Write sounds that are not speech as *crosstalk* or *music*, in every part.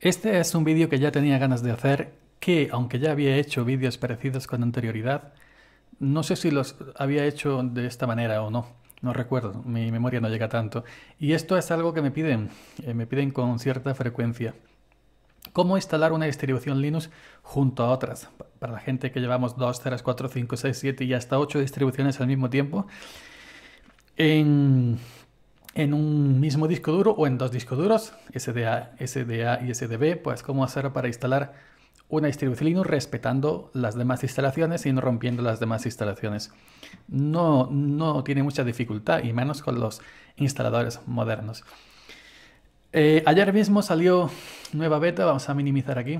Este es un vídeo que ya tenía ganas de hacer, que aunque ya había hecho vídeos parecidos con anterioridad, no sé si los había hecho de esta manera o no. No recuerdo, mi memoria no llega tanto. Y esto es algo que me piden, eh, me piden con cierta frecuencia. ¿Cómo instalar una distribución Linux junto a otras? Para la gente que llevamos 2, 3, 4, 5, 6, 7 y hasta 8 distribuciones al mismo tiempo. En en un mismo disco duro o en dos discos duros, SDA, SDA y SDB, pues cómo hacer para instalar una distribución Linux respetando las demás instalaciones y no rompiendo las demás instalaciones. No, no tiene mucha dificultad y menos con los instaladores modernos. Eh, ayer mismo salió nueva beta, vamos a minimizar aquí,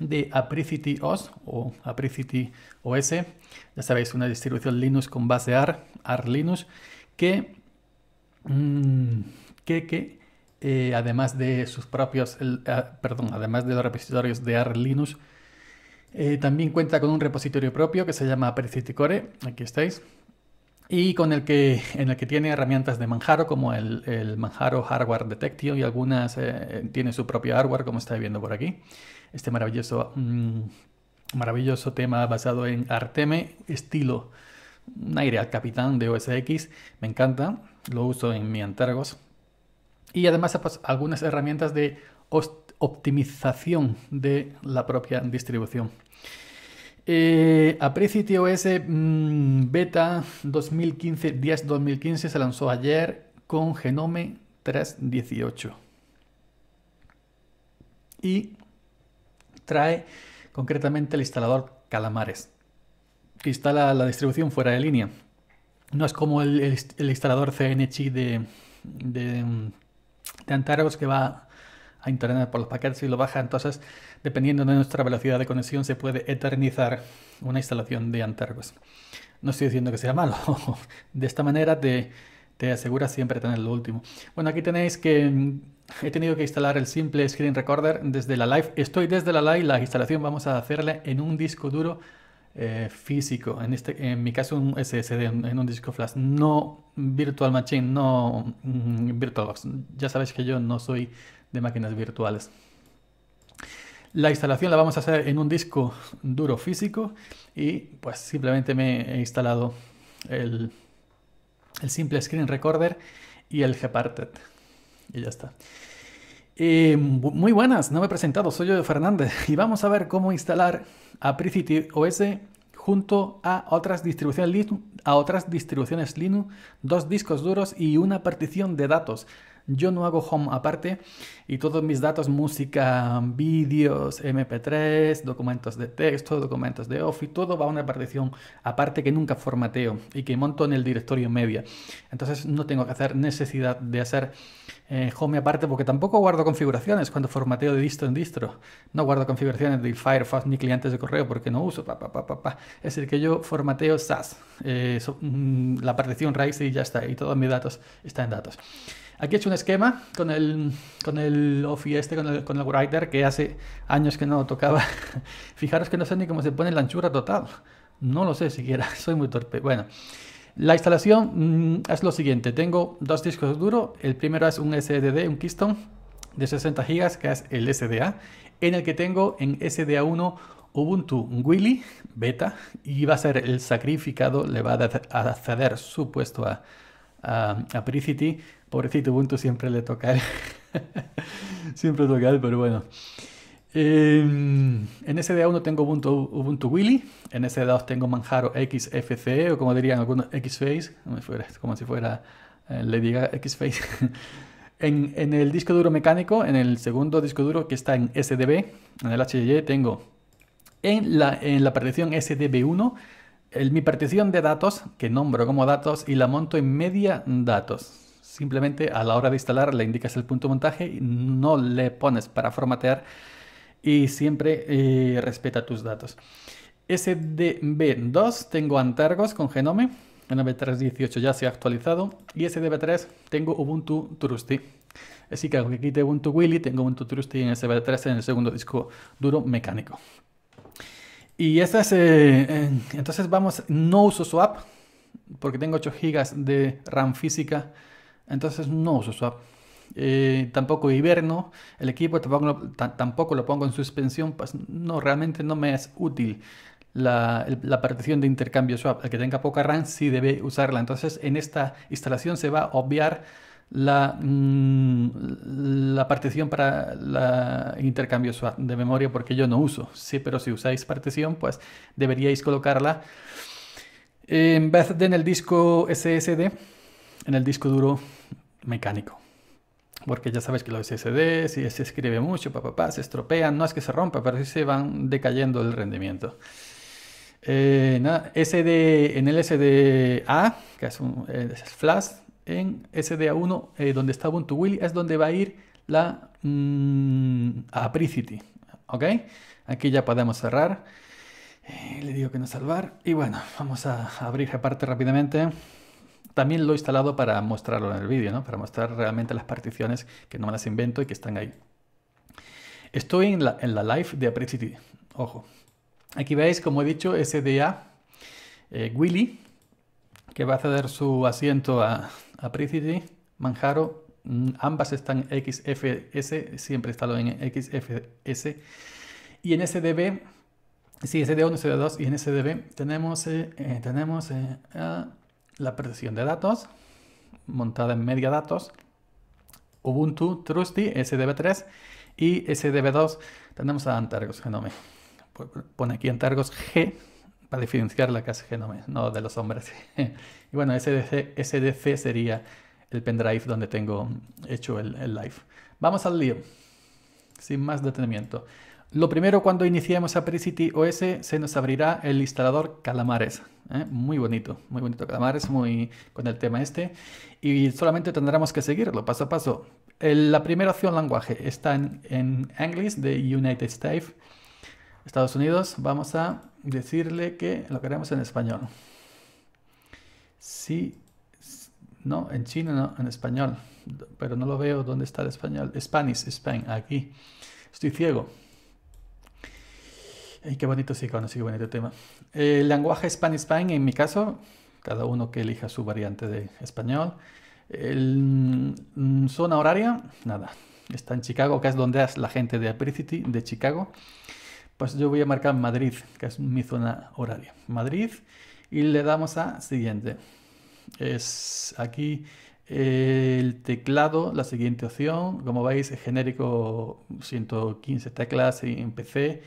de Apricity OS o Apricity OS. Ya sabéis, una distribución Linux con base AR, AR Linux, que Mm, que, eh, además de sus propios, ah, perdón, además de los repositorios de R Linux, eh, también cuenta con un repositorio propio que se llama Pericity aquí estáis, y con el que, en el que tiene herramientas de Manjaro como el, Manjaro Hardware Detection y algunas eh, tiene su propio hardware como estáis viendo por aquí. Este maravilloso, mm, maravilloso tema basado en Arteme, estilo un aire al capitán de OS me encanta, lo uso en mi Antargos. Y además pues, algunas herramientas de optimización de la propia distribución. Eh, Apricity OS mm, Beta 2015, 10 2015 se lanzó ayer con Genome 318. Y trae concretamente el instalador Calamares que instala la distribución fuera de línea. No es como el, instalador CNC de, de, que va a internet por los paquetes y lo baja. Entonces, dependiendo de nuestra velocidad de conexión, se puede eternizar una instalación de Antargos. No estoy diciendo que sea malo. *laughs* de esta manera te, te aseguras siempre tener lo último. Bueno, aquí tenéis que he tenido que instalar el simple screen recorder desde la live. Estoy desde la live. La instalación vamos a hacerla en un disco duro eh, físico, en, este, en mi caso un SSD, en un disco flash, no Virtual Machine, no mm, VirtualBox. Ya sabéis que yo no soy de máquinas virtuales. La instalación la vamos a hacer en un disco duro físico y pues simplemente me he instalado el, el simple screen recorder y el Gparted. Y ya está. Eh, muy buenas, no me he presentado, soy yo Fernández *laughs* y vamos a ver cómo instalar Apricity OS junto a otras distribuciones Linux, a otras distribuciones Linux, dos discos duros y una partición de datos. Yo no hago home aparte y todos mis datos, música, vídeos, MP3, documentos de texto, documentos de Office, todo va a una partición aparte que nunca formateo y que monto en el directorio media. Entonces no tengo que hacer necesidad de hacer eh, Home aparte, porque tampoco guardo configuraciones cuando formateo de distro en distro. No guardo configuraciones de Firefox ni clientes de correo porque no uso. es decir, que yo formateo SAS, eh, mm, la partición raíz y ya está. Y todos mis datos están en datos. Aquí he hecho un esquema con el, con el OFI este, con el, con el writer, que hace años que no tocaba. *laughs* Fijaros que no sé ni cómo se pone la anchura total. No lo sé siquiera, *laughs* soy muy torpe. Bueno, la instalación mm, es lo siguiente, tengo dos discos duros, el primero es un SDD, un Keystone de 60 GB, que es el SDA, en el que tengo en SDA1 Ubuntu Willy Beta y va a ser el sacrificado, le va a ceder su puesto a, a, Pericity. Pobrecito Ubuntu siempre le toca él. *laughs* siempre toca él, pero bueno. Em, en SDA1 tengo Ubuntu, Ubuntu Willy, en SDA2 tengo Manjaro XFCE o como dirían algunos XFace, como si fuera eh, le diga XFace. *laughs* en, el disco duro mecánico, en el segundo disco duro que está en SDB, en el HDD tengo en la, partición SDB1 mi partición de datos que nombro como datos y la monto en media datos. Simplemente a la hora de instalar le indicas el punto de montaje y no le pones para formatear y siempre eh, respeta tus datos. SDB2 tengo Antargos con Genome, Genome 3.18 ya se ha actualizado y SDB3 tengo Ubuntu Trusty. Así que aunque quite Ubuntu Willy, tengo Ubuntu Trusty en SDB3 en el segundo disco duro mecánico. Y esta es, eh, entonces vamos, no uso swap, porque tengo 8 GB de RAM física, entonces no uso swap. Eh, tampoco hiberno, el equipo tampoco, lo pongo en suspensión, pues no, realmente no me es útil la, partición de intercambio swap. El que tenga poca RAM si debe usarla, entonces en esta instalación se va a obviar la, mm, la partición para la, el intercambio swap de memoria porque yo no uso, sí, pero si usáis partición, pues deberíais colocarla en vez de en el disco SSD, en el disco duro mecánico porque ya sabes que los SSD, si se escribe mucho, papá, se estropean, no es que se rompa, pero sí se van decayendo el rendimiento. Eh, SD, en el SDA, que es, un, flash, en SDA1, eh, donde está Ubuntu Willy, es donde va a ir la mm, Apricity. ¿Ok? Aquí ya podemos cerrar. Eh, le digo que no salvar. Y bueno, vamos a abrir aparte rápidamente. También lo he instalado para mostrarlo en el vídeo, ¿no? para mostrar realmente las particiones que no me las invento y que están ahí. Estoy en la, live de Apricity. Ojo. Aquí veis, como he dicho, SDA eh, Willy, que va a ceder su asiento a Apricity, Manjaro. Mm, ambas están XFS, siempre instalado en XFS. Y en SDB, sí, SD1, SD2 y en SDB tenemos, eh, eh, tenemos la precisión de datos, montada en media datos, Ubuntu, Trusty, SDB3 y SDB2 tenemos a Antargos Genome. Pone aquí Antargos G para diferenciar la casa Genome, no de los hombres. *laughs* y bueno, SDC, SDC sería el pendrive donde tengo hecho el, el live. Vamos al lío, sin más detenimiento. Lo primero cuando iniciemos Apricity OS se nos abrirá el instalador Calamares. ¿eh? Muy bonito, muy bonito Calamares, muy con el tema este. Y solamente tendremos que seguirlo paso a paso. la primera opción lenguaje está en, en English de United States, Estados Unidos. Vamos a decirle que lo queremos en español. Sí, no, en chino no, en español. Pero no lo veo dónde está el español. Spanish, Spain, aquí. Estoy ciego. Ay, qué bonito, sí, qué bonito tema. El eh, lenguaje spanish Spain, en mi caso, cada uno que elija su variante de español. Mm, zona horaria, nada. Está en Chicago, que es donde es la gente de Apricity, de Chicago. Pues yo voy a marcar Madrid, que es mi zona horaria. Madrid, y le damos a siguiente. Es aquí el teclado, la siguiente opción. Como veis, es genérico 115 teclas en PC.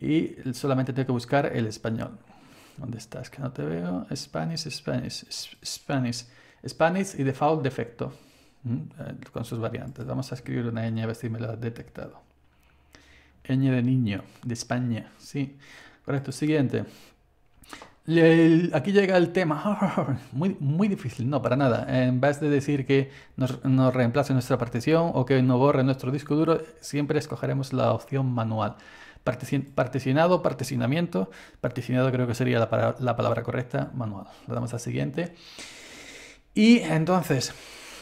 Y solamente tengo que buscar el español. ¿Dónde estás? Que no te veo. Spanish, Spanish, Spanish. Spanish y default defecto. Mm, eh, con sus variantes. Vamos a escribir una ñ a ver si me lo ha detectado. ñ de niño, de España. Sí. Correcto. Siguiente. aquí llega el tema. *laughs* Muy, muy difícil, no, para nada. En vez de decir que nos, nos, reemplace nuestra partición o que no borre nuestro disco duro, siempre escogeremos la opción manual particionado, Particinamiento, Particionado creo que sería la, palabra correcta, manual. Le damos al siguiente. Y entonces,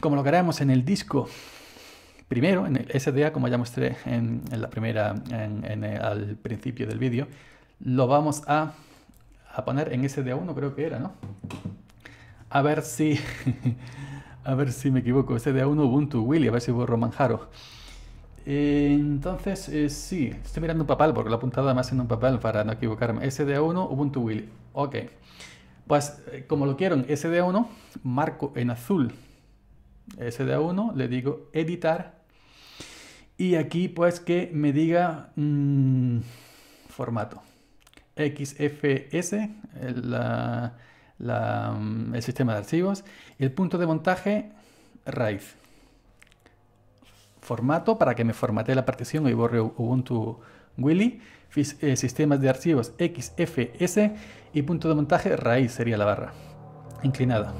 como lo queremos en el disco primero, en el SDA, como ya mostré en, la primera, al principio del vídeo, lo vamos a, poner en SDA1, creo que era, ¿no? A ver si... *laughs* a ver si me equivoco. SDA1 Ubuntu Willy, a ver si borro Manjaro. Eh, entonces, eh, sí, estoy mirando un papel porque lo he apuntado además en un papel para no equivocarme. SDA1, Ubuntu Will. Ok. Pues eh, como lo quiero en SDA1, marco en azul SDA1, le digo editar. Y aquí pues que me diga mm, formato. XFS, mm, el sistema de archivos. El punto de montaje, raíz formato para que me formate la partición y borre Ubuntu Willy, eh, sistemas de archivos XFS y punto de montaje raíz sería la barra inclinada.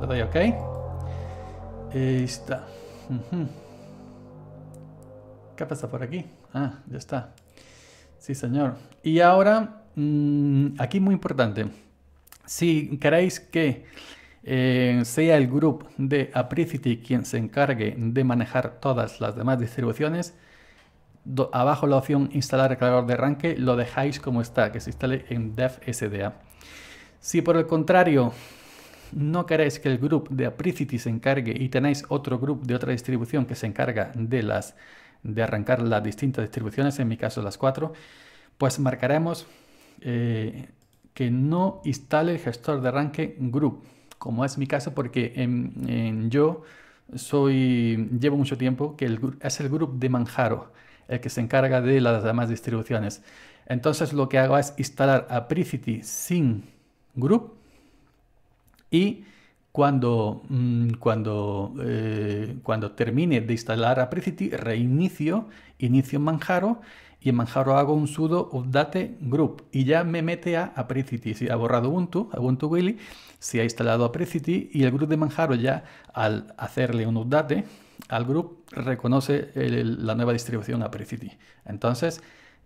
Le doy OK. está. ¿Qué pasa por aquí? Ah, ya está. Sí, señor. Y ahora, mm, aquí muy importante. Si queréis que eh, sea el grupo de Apricity quien se encargue de manejar todas las demás distribuciones. abajo la opción instalar el cargador de arranque lo dejáis como está, que se instale en dev SDA. Si por el contrario no queréis que el grupo de Apricity se encargue y tenéis otro grupo de otra distribución que se encarga de arrancar las distintas distribuciones, en mi caso las cuatro, pues marcaremos eh, que no instale el gestor de arranque group como es mi caso, porque yo soy, llevo mucho tiempo que es el grupo de Manjaro, el que se encarga de las demás distribuciones. Entonces lo que hago es instalar Apricity sin group y cuando, mm, eh, cuando, termine de instalar Apricity, reinicio, inicio en Manjaro y en Manjaro hago un sudo update group y ya me mete a Apricity. Si ha borrado Ubuntu, Ubuntu Willy, si ha instalado Apricity y el grupo de Manjaro ya al hacerle un update al grupo, reconoce la nueva distribución Apricity. Entonces,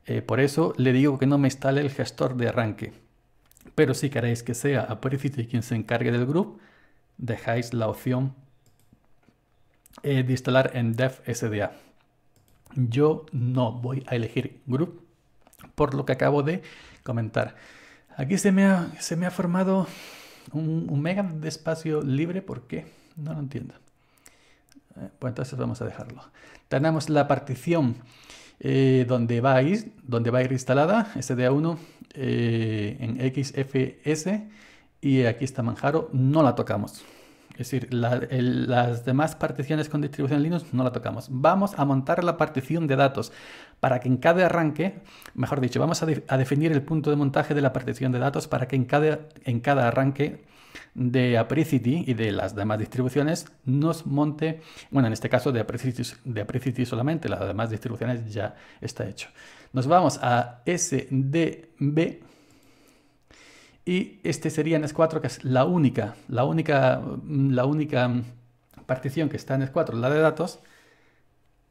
eh, por eso le digo que no me instale el gestor de arranque. Pero si queréis que sea Apricity quien se encargue del grupo, dejáis la opción eh, de instalar en dev SDA. Yo no voy a elegir group por lo que acabo de comentar. Aquí se me ha, se me ha formado un, mega de espacio libre. ¿Por qué? No lo entiendo. Eh, pues entonces vamos a dejarlo. Tenemos la partición eh, donde, va a ir, donde va a ir instalada, SDA1 en XFS y aquí está Manjaro, no la tocamos. Es decir, las demás particiones con distribución Linux no la tocamos. Vamos a montar la partición de datos para que en cada arranque, mejor dicho, vamos a, a definir el punto de montaje de la partición de datos para que en cada, en cada arranque de Apricity y de las demás distribuciones nos monte, bueno, en este caso de Apricity, de Apricity solamente, las demás distribuciones ya está hecho. Nos vamos a SDB y este sería en S4, que es la única, la única, mm, la única mm, partición que está en S4, la de datos.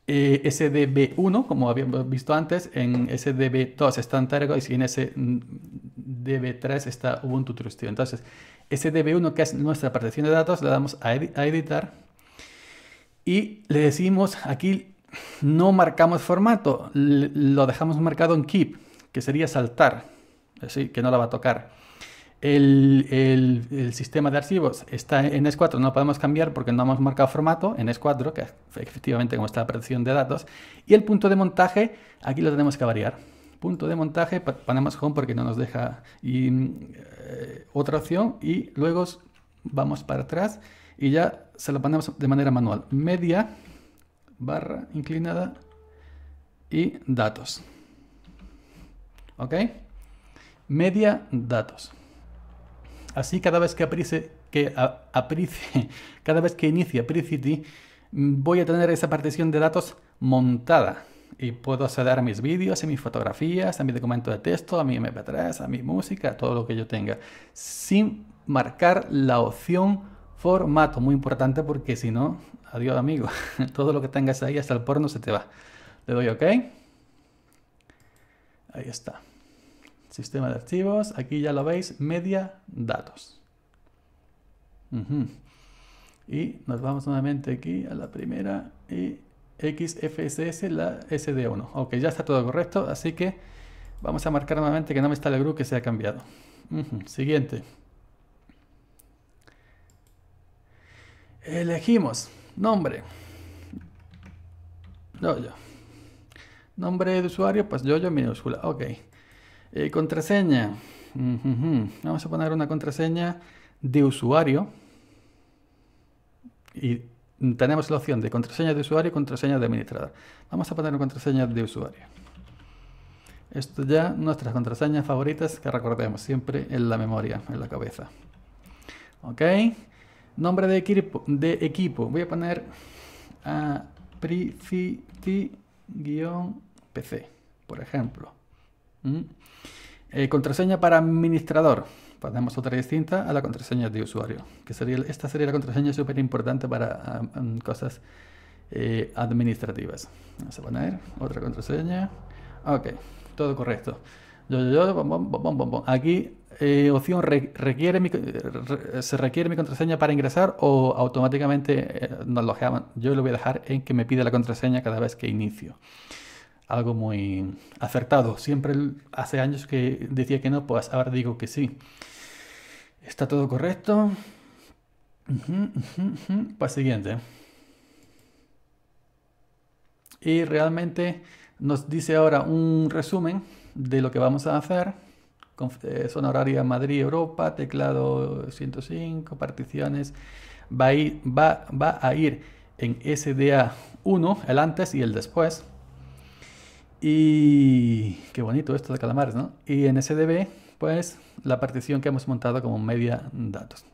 Eh, SDB1, como habíamos visto antes, en SDB2 está Antargo y en SDB3 está Ubuntu Trustio. Entonces, SDB1, que es nuestra partición de datos, le damos a, editar y le decimos aquí no marcamos formato, lo dejamos marcado en keep, que sería saltar, así que no la va a tocar. El, sistema de archivos está en S4, no lo podemos cambiar porque no hemos marcado formato en S4, que efectivamente como está la protección de datos. Y el punto de montaje, aquí lo tenemos que variar. Punto de montaje, ponemos home porque no nos deja eh, otra opción. Y luego vamos para atrás y ya se lo ponemos de manera manual. Media, barra inclinada y datos. ¿Ok? Media, datos. Así cada vez que aprice, que *laughs* cada vez que inicie PreCity, mm, voy a tener esa partición de datos montada y puedo acceder a mis vídeos, a mis fotografías, a mi documento de texto, a mi MP3, a mi música, a todo lo que yo tenga, sin marcar la opción formato, muy importante porque si no, adiós amigo, *laughs* todo lo que tengas ahí hasta el porno se te va. Le doy OK. Ahí está sistema de archivos, aquí ya lo veis, media datos. Y nos vamos nuevamente aquí a la primera y XFSS, la SD1. Ok, ya está todo correcto, así que vamos a marcar nuevamente que no me está la GRU que se ha cambiado. Siguiente. Elegimos nombre. Yo, yo Nombre de usuario, pues yo, yo, minúscula. Ok. Eh, contraseña. Vamos a poner una contraseña de usuario. Y tenemos la opción de contraseña de usuario y contraseña de administrador. Vamos a poner una contraseña de usuario. Esto ya, nuestras contraseñas favoritas que recordemos siempre en la memoria, en la cabeza. Ok. Nombre de equipo. De equipo. Voy a poner a pri pc por ejemplo. Mm. Eh, contraseña para administrador. ponemos otra distinta a la contraseña de usuario. Que sería, esta sería la contraseña súper importante para cosas eh, administrativas. Vamos a poner otra contraseña. Ok, todo correcto. Aquí opción requiere se requiere mi contraseña para ingresar o automáticamente eh, nos lo Yo lo voy a dejar en que me pida la contraseña cada vez que inicio algo muy acertado. Siempre hace años que decía que no, pues ahora digo que sí. ¿Está todo correcto? Pues siguiente. Y realmente nos dice ahora un resumen de lo que vamos a hacer. Eh, zona horaria Madrid-Europa, teclado 105, particiones. Va a, ir, va a ir en SDA 1, el antes y el después. Y qué bonito esto de calamares, ¿no? Y en SDB, pues la partición que hemos montado como media datos.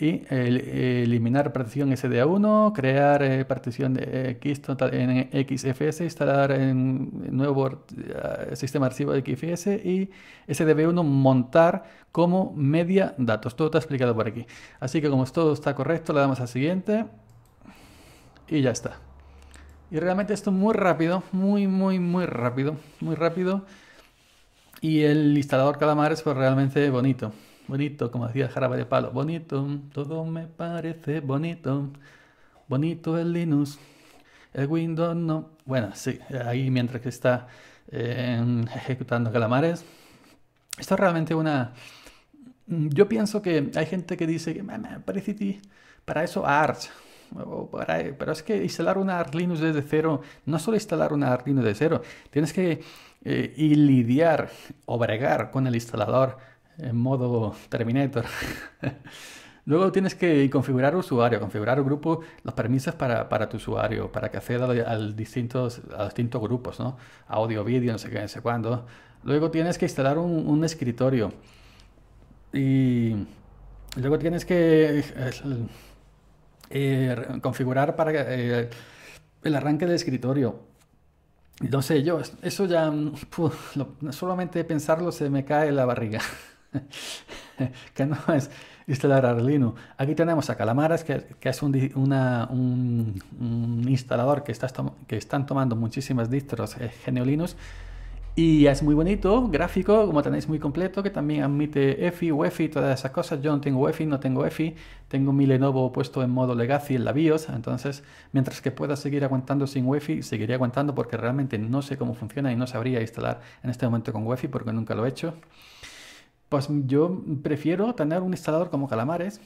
Y eliminar partición SDA1, crear eh, partición de eh, X total en XFS, instalar en nuevo eh, sistema archivo de XFS y SDB1 montar como media datos. Todo está explicado por aquí. Así que como todo está correcto, le damos a siguiente y ya está. Y realmente esto muy rápido, muy, muy, muy rápido, muy rápido. Y el instalador Calamares fue realmente bonito. Bonito, como decía Jarabe de Palo. Bonito, todo me parece bonito. Bonito el Linux. El Windows no. Bueno, sí, ahí mientras que está em, ejecutando Calamares. Esto es realmente una. Yo pienso que hay gente que dice que parece para eso Arch pero es que instalar una Linux desde cero, no solo instalar una Linux desde cero, tienes que eh, lidiar o bregar con el instalador en modo Terminator. *laughs* Luego tienes que configurar usuario, configurar grupo, los permisos para, tu usuario, para que acceda distintos, a distintos grupos, Audio, vídeo, no sé qué, no sé cuándo. Luego tienes que instalar un, un escritorio. Y luego tienes que eh, configurar para eh, el arranque del escritorio. No sé, yo, eso ya, mm, *laughs* solamente pensarlo se me cae la barriga. *laughs* que no es instalar Linux. Aquí tenemos a Calamaras que, es un, instalador que, está, que están tomando muchísimas distros eh, y es muy bonito, gráfico, como tenéis muy completo, que también admite EFI, UEFI, todas esas cosas. Yo no tengo UEFI, no tengo EFI, tengo mi Lenovo puesto en modo Legacy en la BIOS, entonces mientras que pueda seguir aguantando sin UEFI, seguiría aguantando porque realmente no sé cómo funciona y no sabría instalar en este momento con UEFI porque nunca lo he hecho. Pues yo prefiero tener un instalador como Calamares,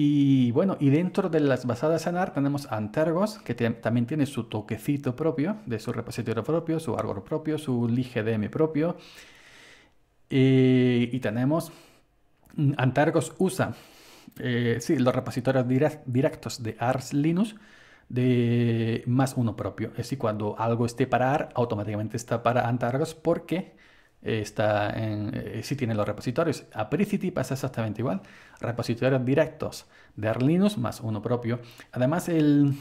y bueno, y dentro de las basadas en AR tenemos Antargos, que también tiene su toquecito propio, de su repositorio propio, su árbol propio, su LigDM propio. Eh, y tenemos mm, Antargos USA, eh, los repositorios directos de Ars Linux de más uno propio. Es decir, cuando algo esté para AR, automáticamente está para Antargos porque está en, eh, sí tiene los repositorios. Apricity pasa exactamente igual. Repositorios directos de Arlinus más uno propio. Además, el,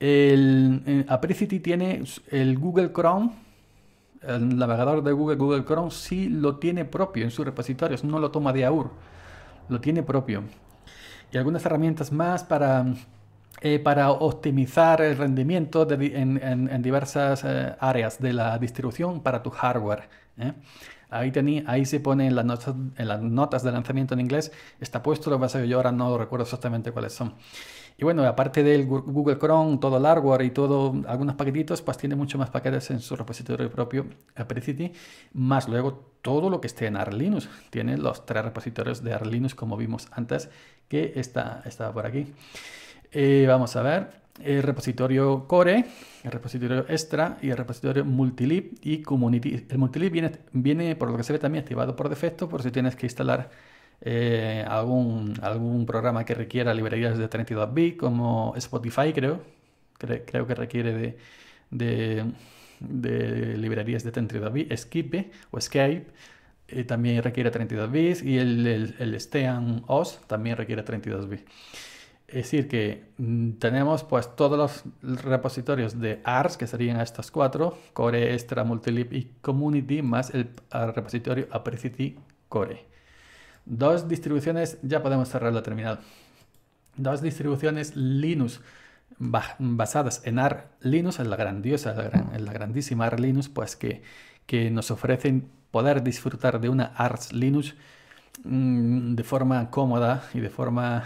el, eh, Apricity tiene el Google Chrome. El navegador de Google, Google Chrome, sí lo tiene propio en sus repositorios, no lo toma de AUR, lo tiene propio. Y algunas herramientas más para eh, para optimizar el rendimiento en, diversas eh, áreas de la distribución para tu hardware. ¿eh? Ahí, ahí se pone en las, notas, en las notas de lanzamiento en inglés, está puesto, lo que pasa que yo ahora no recuerdo exactamente cuáles son. Y bueno, aparte del Google Chrome, todo el hardware y todo, algunos paquetitos, pues tiene muchos más paquetes en su repositorio propio Apericity, más luego todo lo que esté en Arlinux. Tiene los tres repositorios de Arlinux, como vimos antes, que está, está por aquí. Eh, vamos a ver, el repositorio core, el repositorio extra y el repositorio multilib y community. El multilib viene, viene, por lo que se ve también activado por defecto por si tienes que instalar eh, algún, algún programa que requiera librerías de 32 bits como Spotify creo, creo que requiere de, de, librerías de 32 bits, Skype o Skype. Eh, también requiere 32 bits y el, el, Steam OS también requiere 32 bits. Es decir, que mm, tenemos pues todos los repositorios de ARS, que serían estos cuatro, Core, Extra, Multilib y Community, más el ah, repositorio Apricity Core. Dos distribuciones, ya podemos cerrar la Dos distribuciones Linux basadas en AR Linux, en la grandiosa, en la, grandísima AR Linux, pues que, nos ofrecen poder disfrutar de una ARS Linux mm, de forma cómoda y de forma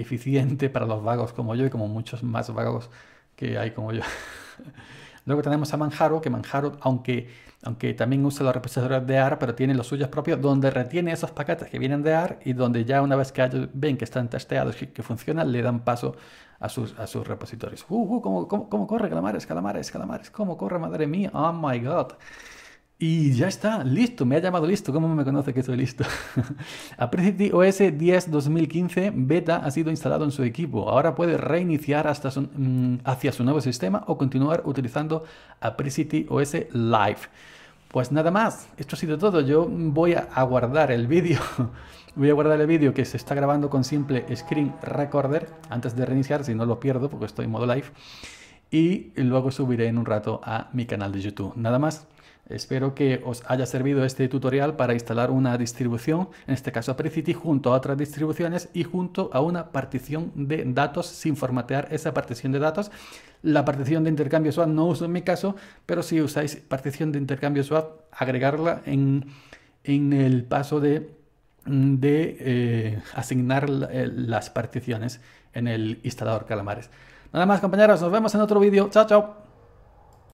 eficiente para los vagos como yo y como muchos más vagos que hay como yo. *laughs* Luego tenemos a Manjaro, que Manjaro, aunque, aunque también usa los repositorios de AR, pero tiene los suyos propios, donde retiene esos paquetes que vienen de AR y donde ya una vez que ellos ven que están testeados y que funcionan, le dan paso a sus, a sus repositorios. Uh, uh, ¿cómo, cómo, cómo corre calamares, calamares, calamares? ¿Cómo corre, madre mía? Oh my god. Y ya está, listo, me ha llamado listo, ¿cómo me conoce que soy listo? Apricity OS 10 2015 beta ha sido instalado en su equipo, ahora puede reiniciar mm, hacia su nuevo sistema o continuar utilizando Apricity OS Live. Pues nada más, esto ha sido todo, yo voy a guardar el vídeo, *laughs* voy a guardar el vídeo que se está grabando con simple screen recorder antes de reiniciar, si no lo pierdo porque estoy en modo live, y luego subiré en un rato a mi canal de YouTube. Nada más. Espero que os haya servido este tutorial para instalar una distribución, en este caso Apricity, junto a otras distribuciones y junto a una partición de datos sin formatear esa partición de datos. La partición de intercambio swap no uso en mi caso, pero si usáis partición de intercambio swap, agregarla en, en el paso de, de eh, asignar eh, las particiones en el instalador Calamares. Nada más compañeros, nos vemos en otro vídeo. Chao, chao.